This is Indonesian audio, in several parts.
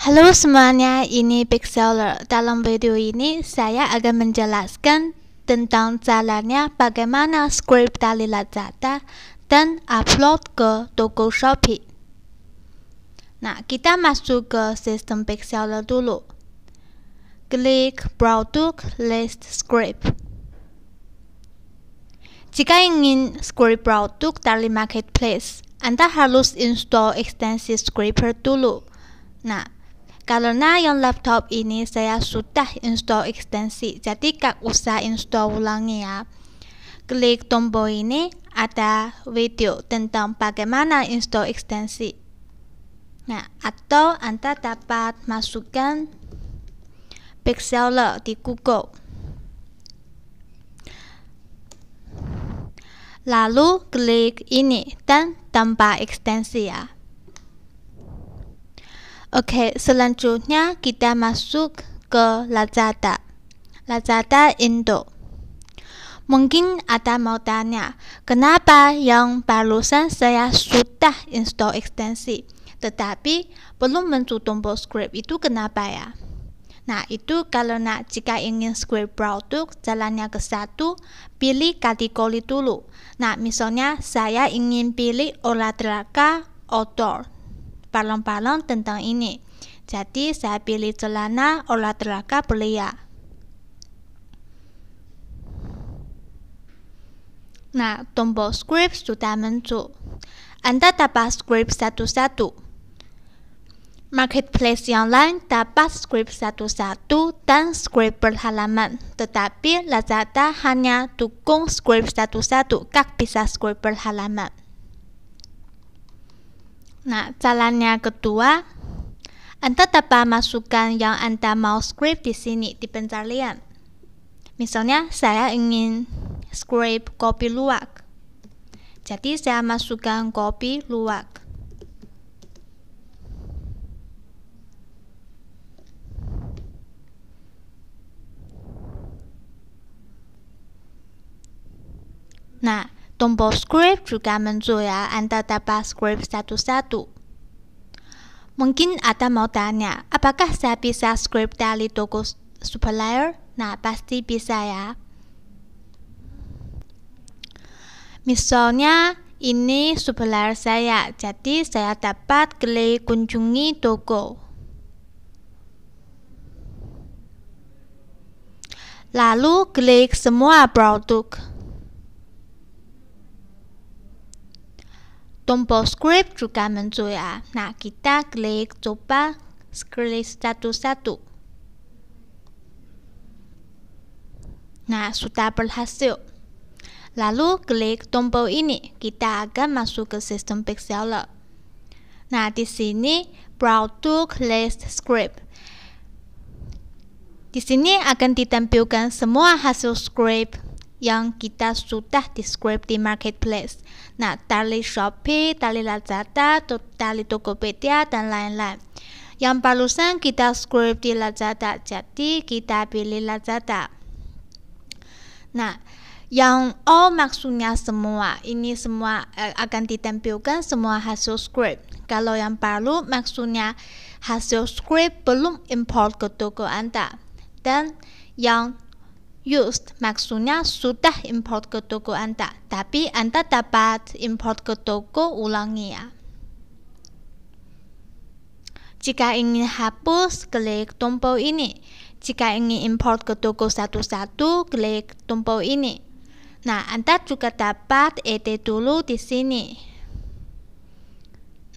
Halo semuanya, ini Big Seller. Dalam video ini, saya akan menjelaskan tentang caranya bagaimana script dari Lazada dan upload ke toko Shopee. Nah, kita masuk ke sistem Big Seller dulu. Klik Produk List Script. Jika ingin script produk dari marketplace, Anda harus install ekstensi Scraper dulu. Nah, karena yang laptop ini saya sudah install ekstensi, jadi gak usah install ulangi ya. Klik tombol ini ada video tentang bagaimana install ekstensi. Nah, atau Anda dapat masukkan pixeler di Google. Lalu klik ini dan tambah ekstensi ya. Oke, selanjutnya kita masuk ke Lazada. Lazada Indo. Mungkin ada mau tanya, kenapa yang barusan saya sudah install ekstensi, tetapi belum muncul tombol script itu kenapa ya? Nah, itu karena jika ingin script produk, jalannya ke satu, pilih kategori dulu. Nah, misalnya saya ingin pilih olahraga outdoor. Palong-palong tentang ini. Jadi saya pilih celana olahraga belia. Nah, tombol script sudah muncul. Anda dapat script satu-satu. Marketplace yang lain dapat script satu-satu dan script berhalaman, tetapi Lazada hanya dukung script satu-satu, tak bisa script berhalaman. Nah, jalannya kedua, Anda dapat masukkan yang Anda mau script di sini di pencarian. Misalnya, saya ingin script kopi luwak. Jadi, saya masukkan kopi luwak. Nah, Tombol script juga menjual Anda dapat script satu-satu. Mungkin ada mau tanya, apakah saya bisa script dari toko supplier? Nah, pasti bisa ya. Misalnya, ini supplier saya, jadi saya dapat klik kunjungi toko. Lalu klik semua produk. tombol script juga muncul ya. Nah, kita klik coba script satu-satu. Nah, sudah berhasil. Lalu klik tombol ini, kita akan masuk ke sistem Pixel. Nah, di sini browse to list script. Di sini akan ditampilkan semua hasil script yang kita sudah describe di marketplace. Nah, dari Shopee, dari Lazada, dari Tokopedia, dan lain-lain. Yang barusan kita script di Lazada, jadi kita pilih Lazada. Nah, yang all maksudnya semua, ini semua eh, akan ditampilkan semua hasil script. Kalau yang baru maksudnya hasil script belum import ke toko Anda. Dan yang used maksudnya sudah import ke toko Anda, tapi Anda dapat import ke toko ulangi ya. Jika ingin hapus, klik tombol ini. Jika ingin import ke toko satu-satu, klik tombol ini. Nah, Anda juga dapat edit dulu di sini.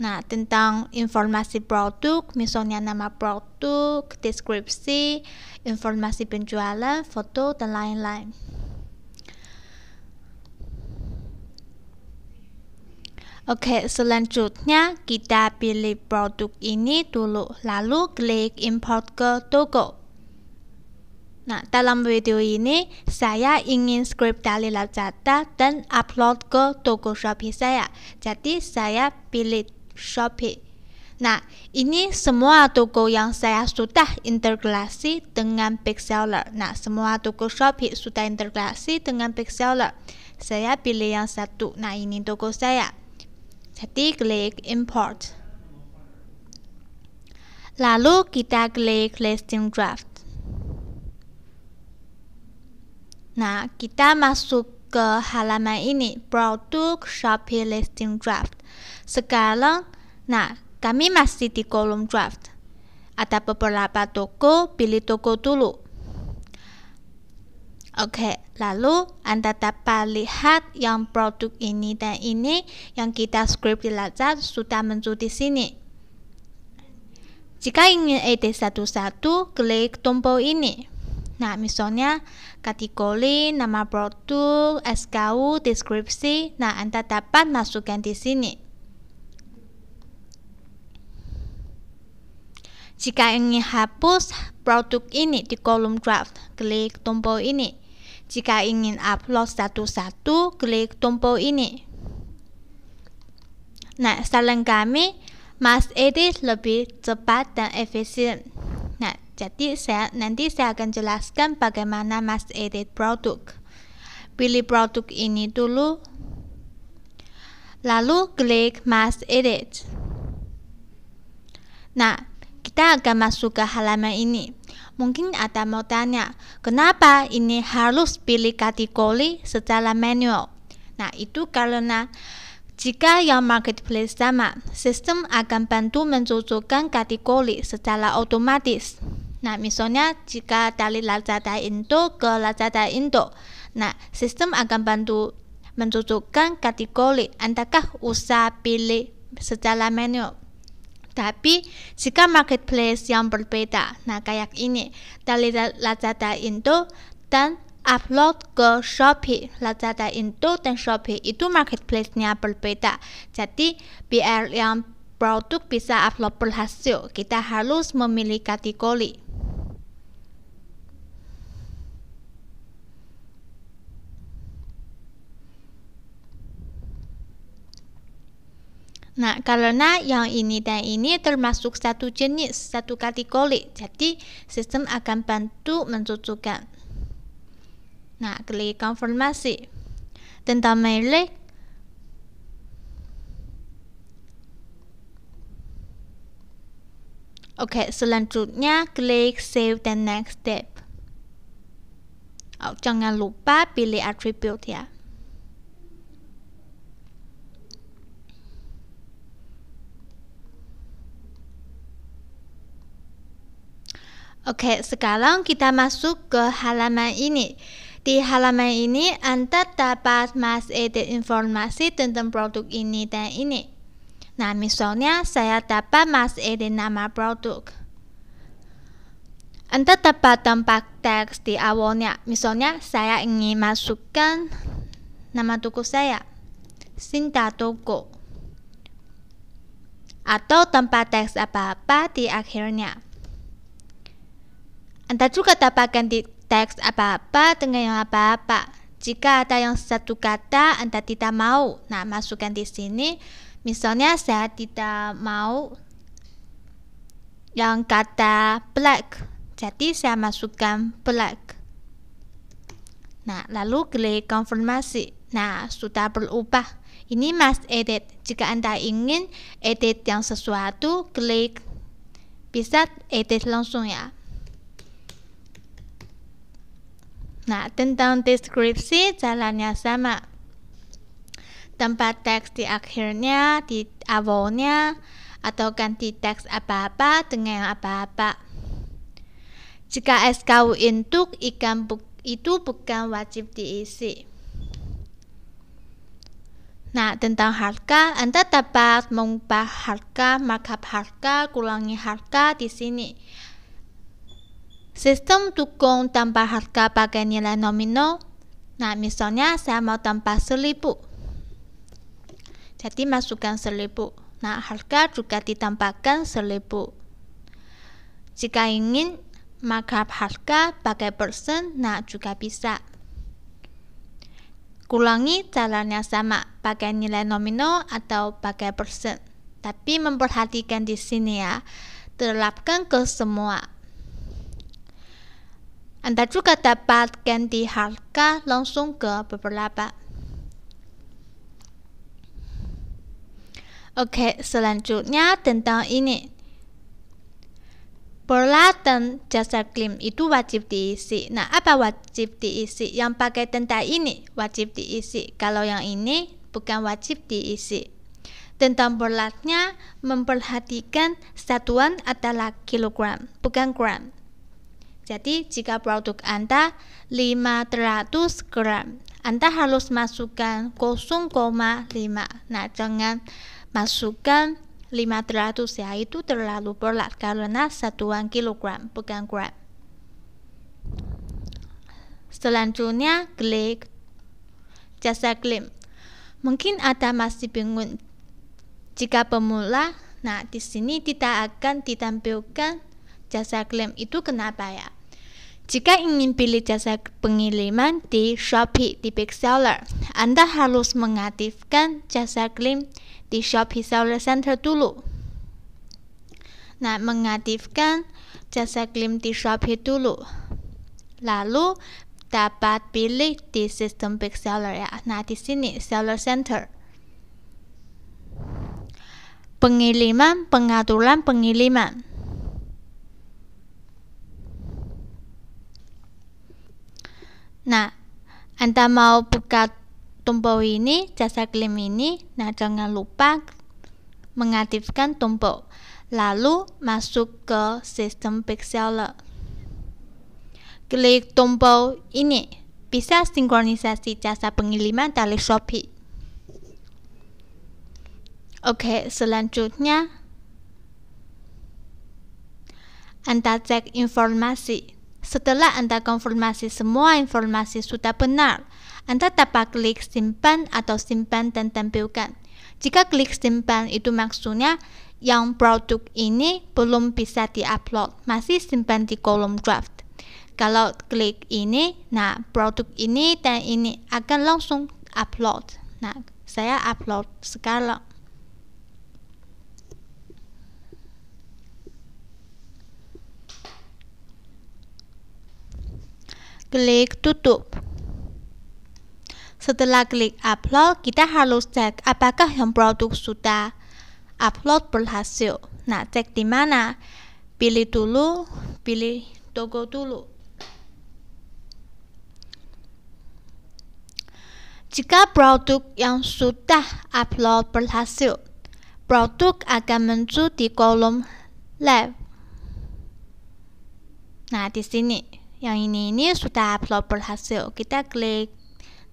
Nah, tentang informasi produk, misalnya nama produk, deskripsi, informasi penjualan, foto, dan lain-lain. Oke, selanjutnya kita pilih produk ini dulu, lalu klik import ke Togo. Nah, dalam video ini saya ingin script dari Lazada dan upload ke Togo Shopee saya. Jadi saya pilih Shopee. Nah, ini semua toko yang saya sudah integrasi dengan big seller. Nah, semua toko Shopee sudah integrasi dengan big seller. Saya pilih yang satu. Nah, ini toko saya. Jadi klik import. Lalu kita klik listing draft. Nah, kita masuk ke halaman ini, produk Shopee listing draft. Sekarang, nah, kami masih di kolom draft. Ada beberapa toko, pilih toko dulu. Oke, lalu Anda dapat lihat yang produk ini dan ini yang kita script di Lazada sudah muncul di sini. Jika ingin edit satu-satu, klik tombol ini. Nah, misalnya kategori, nama produk, SKU, deskripsi. Nah, Anda dapat masukkan di sini. Jika ingin hapus produk ini di kolom draft, klik tombol ini. Jika ingin upload satu-satu, klik tombol ini. Nah, saran kami, Mas Edit lebih cepat dan efisien. Nah, jadi saya nanti saya akan jelaskan bagaimana Mas Edit produk. Pilih produk ini dulu. Lalu klik Mas Edit. Nah, kita akan masuk ke halaman ini. Mungkin ada mau tanya, kenapa ini harus pilih kategori secara manual? Nah, itu karena jika yang marketplace sama, sistem akan bantu mencocokkan kategori secara otomatis. Nah, misalnya jika dari Lazada Indo ke Lazada Indo, nah, sistem akan bantu mencocokkan kategori antakah usaha pilih secara manual. Tapi jika marketplace yang berbeda, nah kayak ini dari Lazada Indo dan upload ke Shopee, Lazada Indo dan Shopee itu marketplace-nya berbeda. Jadi biar yang produk bisa upload berhasil, kita harus memilih kategori. Nah, karena yang ini dan ini termasuk satu jenis, satu kategori, jadi sistem akan bantu mencocokkan Nah, klik konfirmasi. Tentang milik, Oke, selanjutnya klik save the next step. Oh, jangan lupa pilih atribut ya. Oke, sekarang kita masuk ke halaman ini. Di halaman ini, Anda dapat masih edit informasi tentang produk ini dan ini. Nah, misalnya saya dapat masih edit nama produk. Anda dapat tempat teks di awalnya. Misalnya, saya ingin masukkan nama toko saya, Sinta Toko. Atau tempat teks apa-apa di akhirnya. Anda juga dapat di teks apa-apa dengan yang apa-apa. Jika ada yang satu kata Anda tidak mau, nah masukkan di sini. Misalnya saya tidak mau yang kata black. Jadi saya masukkan black. Nah, lalu klik konfirmasi. Nah, sudah berubah. Ini mas edit. Jika Anda ingin edit yang sesuatu, klik bisa edit langsung ya. Nah, tentang deskripsi jalannya sama. Tempat teks di akhirnya, di awalnya, atau ganti teks apa-apa dengan apa-apa. Jika SKU untuk ikan bu itu bukan wajib diisi. Nah, tentang harga, Anda dapat mengubah harga, markup harga, kurangi harga di sini. Sistem dukung tambah harga pakai nilai nominal. Nah, misalnya saya mau tambah selipu. Jadi masukkan selipu. Nah, harga juga ditambahkan selipu. Jika ingin maka harga pakai persen, nah juga bisa. Kurangi caranya sama, pakai nilai nominal atau pakai persen. Tapi memperhatikan di sini ya, terapkan ke semua. Anda juga dapat ganti harga langsung ke beberapa. Oke, selanjutnya tentang ini. Pola dan jasa klaim itu wajib diisi. Nah, apa wajib diisi? Yang pakai tentang ini wajib diisi. Kalau yang ini bukan wajib diisi. Tentang beratnya memperhatikan satuan adalah kilogram, bukan gram. Jadi jika produk Anda 500 gram, Anda harus masukkan 0,5. Nah, jangan masukkan 500 ya, itu terlalu berat karena satuan kilogram, bukan gram. Selanjutnya, klik jasa klaim. Mungkin ada masih bingung jika pemula, nah di sini tidak akan ditampilkan jasa klaim itu kenapa ya? Jika ingin pilih jasa pengiriman di Shopee di Big Seller, Anda harus mengaktifkan jasa klaim di Shopee Seller Center dulu. Nah, mengaktifkan jasa klaim di Shopee dulu. Lalu dapat pilih di sistem Big Seller ya. Nah, di sini Seller Center. Pengiriman, pengaturan pengiriman. Nah, Anda mau buka tombol ini, jasa klaim ini, nah jangan lupa mengaktifkan tombol. Lalu masuk ke sistem Pixeler. Klik tombol ini. Bisa sinkronisasi jasa pengiriman dari Shopee. Oke, selanjutnya anda cek informasi. Setelah Anda konfirmasi semua informasi sudah benar, Anda dapat klik simpan atau simpan dan tampilkan. Jika klik simpan itu maksudnya yang produk ini belum bisa diupload, masih simpan di kolom draft. Kalau klik ini, nah produk ini dan ini akan langsung upload. Nah, saya upload sekarang. Klik tutup. Setelah klik upload, kita harus cek apakah yang produk sudah upload berhasil. Nah, cek di mana? Pilih dulu, pilih Togo dulu. Jika produk yang sudah upload berhasil, produk akan muncul di kolom live. Nah, di sini. Yang ini ini sudah upload berhasil. Kita klik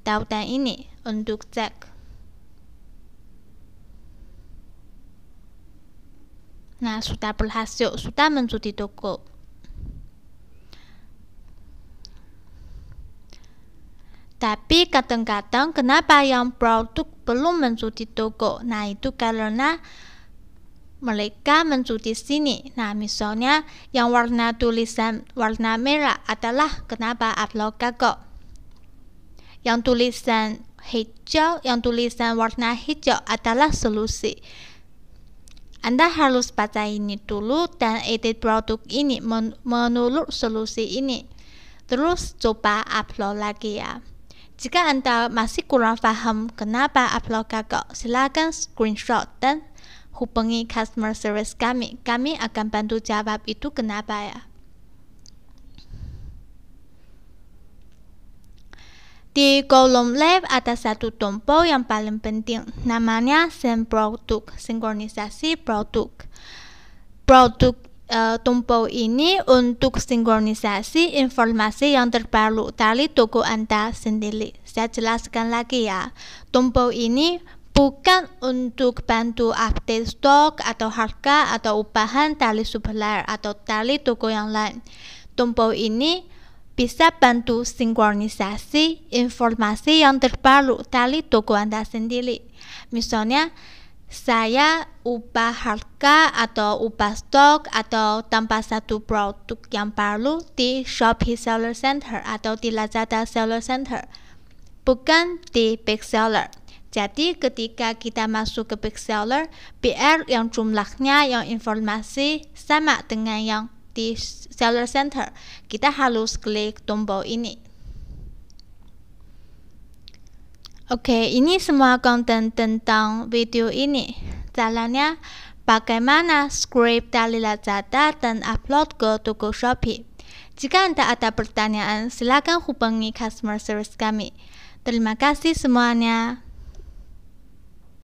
tautan ini untuk cek. Nah, sudah berhasil, sudah mencuci toko. Tapi kadang-kadang kenapa yang produk belum mencuci toko? Nah, itu karena mereka mencuci sini. Nah, misalnya yang warna tulisan warna merah adalah kenapa upload ablogago. Yang tulisan hijau, yang tulisan warna hijau adalah solusi. Anda harus baca ini dulu dan edit produk ini menurut solusi ini. Terus coba upload lagi ya. Jika Anda masih kurang paham kenapa upload gagal, silakan screenshot dan hubungi customer service kami. Kami akan bantu jawab itu kenapa ya. Di kolom left ada satu tombol yang paling penting, namanya send produk, sinkronisasi produk. Produk uh, tombol ini untuk sinkronisasi informasi yang terbaru dari toko Anda sendiri. Saya jelaskan lagi ya. Tombol ini bukan untuk bantu update stok atau harga atau upahan tali supplier atau tali toko yang lain. Tombol ini bisa bantu sinkronisasi informasi yang terbaru tali toko Anda sendiri. Misalnya, saya ubah harga atau ubah stok atau tambah satu produk yang baru di Shopee Seller Center atau di Lazada Seller Center, bukan di Big Seller. Jadi ketika kita masuk ke Big Seller, PR yang jumlahnya yang informasi sama dengan yang di seller center, kita harus klik tombol ini. Oke, ini semua konten tentang video ini. Caranya bagaimana script dari Lazada dan upload ke Toko Shopee. Jika Anda ada pertanyaan, silakan hubungi customer service kami. Terima kasih semuanya.